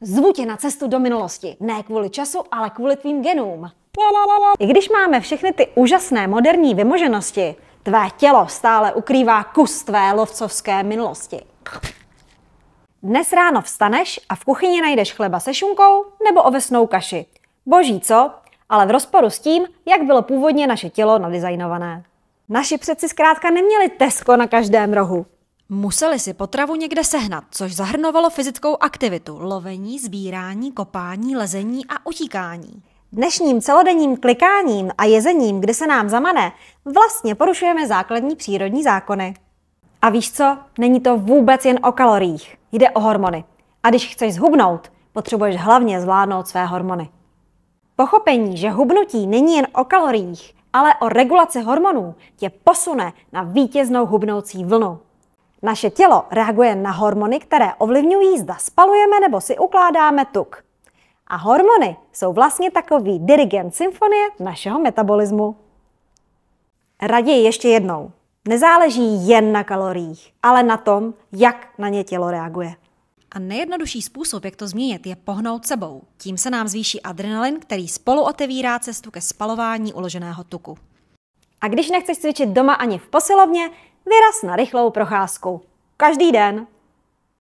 Zvu tě na cestu do minulosti, ne kvůli času, ale kvůli tvým genům. I když máme všechny ty úžasné moderní vymoženosti, tvé tělo stále ukrývá kus tvé lovcovské minulosti. Dnes ráno vstaneš a v kuchyni najdeš chleba se šunkou nebo ovesnou kaši. Boží co, ale v rozporu s tím, jak bylo původně naše tělo nadizajnované. Naši přeci zkrátka neměli Tesco na každém rohu. Museli si potravu někde sehnat, což zahrnovalo fyzickou aktivitu, lovení, sbírání, kopání, lezení a utíkání. Dnešním celodenním klikáním a jezením, kde se nám zamane, vlastně porušujeme základní přírodní zákony. A víš co? Není to vůbec jen o kaloriích. Jde o hormony. A když chceš zhubnout, potřebuješ hlavně zvládnout své hormony. Pochopení, že hubnutí není jen o kaloriích, ale o regulaci hormonů, tě posune na vítěznou hubnoucí vlnu. Naše tělo reaguje na hormony, které ovlivňují, zda spalujeme nebo si ukládáme tuk. A hormony jsou vlastně takový dirigent symfonie našeho metabolismu. Raději ještě jednou. Nezáleží jen na kaloriích, ale na tom, jak na ně tělo reaguje. A nejjednodušší způsob, jak to změnit, je pohnout sebou. Tím se nám zvýší adrenalin, který spolu otevírá cestu ke spalování uloženého tuku. A když nechceš cvičit doma ani v posilovně, Vyraz na rychlou procházku. Každý den.